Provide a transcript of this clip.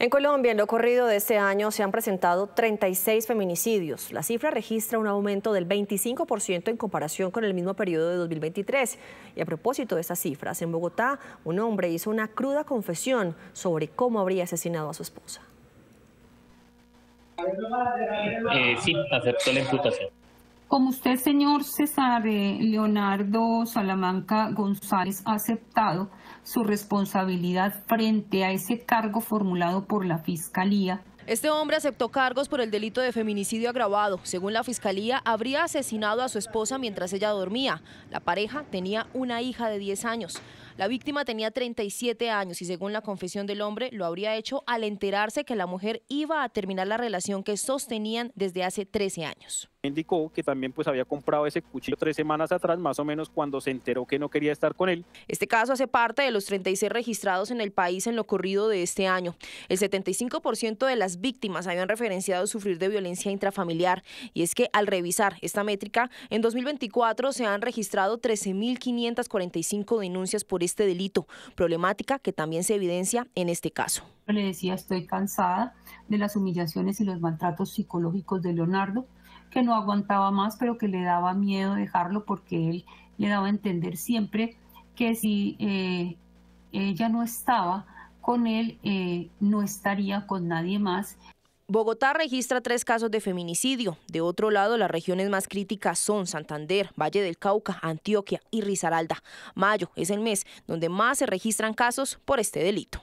En Colombia, en lo corrido de este año, se han presentado 36 feminicidios. La cifra registra un aumento del 25% en comparación con el mismo periodo de 2023. Y a propósito de estas cifras, en Bogotá, un hombre hizo una cruda confesión sobre cómo habría asesinado a su esposa. Eh, sí, aceptó la imputación. Como usted, señor César eh, Leonardo Salamanca González, ha aceptado su responsabilidad frente a ese cargo formulado por la Fiscalía, este hombre aceptó cargos por el delito de feminicidio agravado. Según la fiscalía, habría asesinado a su esposa mientras ella dormía. La pareja tenía una hija de 10 años. La víctima tenía 37 años y según la confesión del hombre lo habría hecho al enterarse que la mujer iba a terminar la relación que sostenían desde hace 13 años. Indicó que también pues había comprado ese cuchillo tres semanas atrás, más o menos cuando se enteró que no quería estar con él. Este caso hace parte de los 36 registrados en el país en lo corrido de este año. El 75% de las víctimas habían referenciado sufrir de violencia intrafamiliar y es que al revisar esta métrica, en 2024 se han registrado 13.545 denuncias por este este delito, problemática que también se evidencia en este caso. Le decía, estoy cansada de las humillaciones y los maltratos psicológicos de Leonardo, que no aguantaba más, pero que le daba miedo dejarlo porque él le daba a entender siempre que si eh, ella no estaba con él, eh, no estaría con nadie más. Bogotá registra tres casos de feminicidio. De otro lado, las regiones más críticas son Santander, Valle del Cauca, Antioquia y Risaralda. Mayo es el mes donde más se registran casos por este delito.